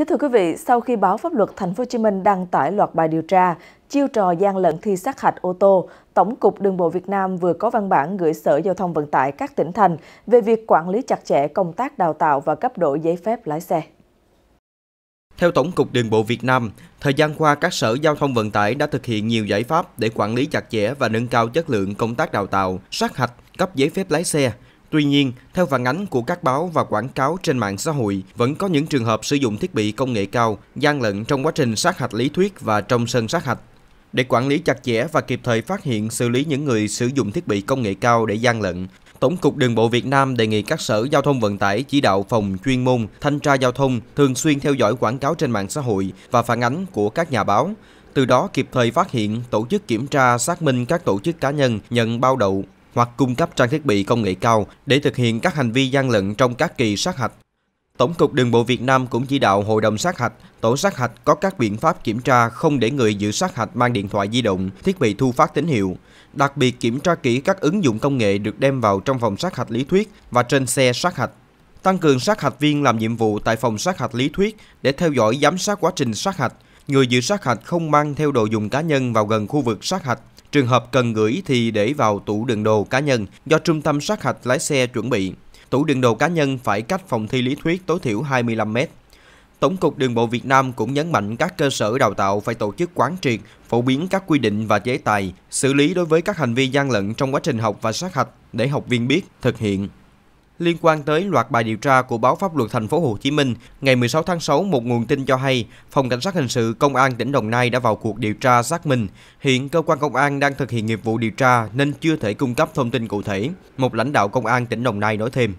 Kính thưa quý vị, sau khi báo pháp luật Thành phố Hồ Chí Minh đăng tải loạt bài điều tra chiêu trò gian lận thi sát hạch ô tô, Tổng cục Đường bộ Việt Nam vừa có văn bản gửi Sở Giao thông Vận tải các tỉnh thành về việc quản lý chặt chẽ công tác đào tạo và cấp đổi giấy phép lái xe. Theo Tổng cục Đường bộ Việt Nam, thời gian qua các sở giao thông vận tải đã thực hiện nhiều giải pháp để quản lý chặt chẽ và nâng cao chất lượng công tác đào tạo, sát hạch, cấp giấy phép lái xe, Tuy nhiên, theo phản ánh của các báo và quảng cáo trên mạng xã hội, vẫn có những trường hợp sử dụng thiết bị công nghệ cao, gian lận trong quá trình sát hạch lý thuyết và trong sân sát hạch. Để quản lý chặt chẽ và kịp thời phát hiện xử lý những người sử dụng thiết bị công nghệ cao để gian lận, Tổng cục Đường bộ Việt Nam đề nghị các sở giao thông vận tải chỉ đạo phòng chuyên môn, thanh tra giao thông thường xuyên theo dõi quảng cáo trên mạng xã hội và phản ánh của các nhà báo, từ đó kịp thời phát hiện, tổ chức kiểm tra, xác minh các tổ chức cá nhân nhận bao đậu, hoặc cung cấp trang thiết bị công nghệ cao để thực hiện các hành vi gian lận trong các kỳ sát hạch. Tổng cục Đường bộ Việt Nam cũng chỉ đạo Hội đồng sát hạch, tổ sát hạch có các biện pháp kiểm tra không để người giữ sát hạch mang điện thoại di động, thiết bị thu phát tín hiệu. Đặc biệt kiểm tra kỹ các ứng dụng công nghệ được đem vào trong phòng sát hạch lý thuyết và trên xe sát hạch. Tăng cường sát hạch viên làm nhiệm vụ tại phòng sát hạch lý thuyết để theo dõi giám sát quá trình sát hạch. Người giữ sát hạch không mang theo đồ dùng cá nhân vào gần khu vực sát hạch Trường hợp cần gửi thì để vào tủ đựng đồ cá nhân do trung tâm sát hạch lái xe chuẩn bị. Tủ đựng đồ cá nhân phải cách phòng thi lý thuyết tối thiểu 25 mét. Tổng cục Đường bộ Việt Nam cũng nhấn mạnh các cơ sở đào tạo phải tổ chức quán triệt, phổ biến các quy định và chế tài, xử lý đối với các hành vi gian lận trong quá trình học và sát hạch để học viên biết, thực hiện liên quan tới loạt bài điều tra của báo Pháp luật Thành phố Hồ Chí Minh, ngày 16 tháng 6, một nguồn tin cho hay, phòng cảnh sát hình sự công an tỉnh Đồng Nai đã vào cuộc điều tra xác minh. Hiện cơ quan công an đang thực hiện nghiệp vụ điều tra nên chưa thể cung cấp thông tin cụ thể, một lãnh đạo công an tỉnh Đồng Nai nói thêm.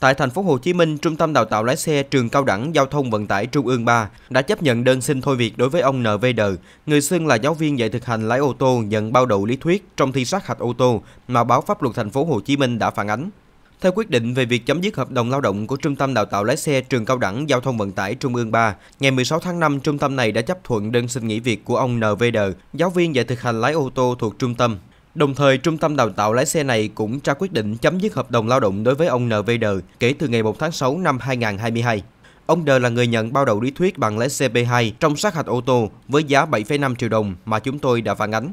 Tại thành phố Hồ Chí Minh, Trung tâm Đào tạo lái xe Trường Cao đẳng Giao thông Vận tải Trung ương 3 đã chấp nhận đơn xin thôi việc đối với ông NVD, người xưng là giáo viên dạy thực hành lái ô tô nhận bao đậu lý thuyết trong thi sát hạch ô tô mà báo pháp luật thành phố Hồ Chí Minh đã phản ánh. Theo quyết định về việc chấm dứt hợp đồng lao động của Trung tâm Đào tạo lái xe Trường Cao đẳng Giao thông Vận tải Trung ương 3, ngày 16 tháng 5, trung tâm này đã chấp thuận đơn xin nghỉ việc của ông NVD, giáo viên dạy thực hành lái ô tô thuộc trung tâm. Đồng thời, trung tâm đào tạo lái xe này cũng ra quyết định chấm dứt hợp đồng lao động đối với ông NVD kể từ ngày 1 tháng 6 năm 2022. Ông Đờ là người nhận bao đầu lý thuyết bằng lái xe B2 trong sát hạch ô tô với giá 7,5 triệu đồng mà chúng tôi đã phản ánh.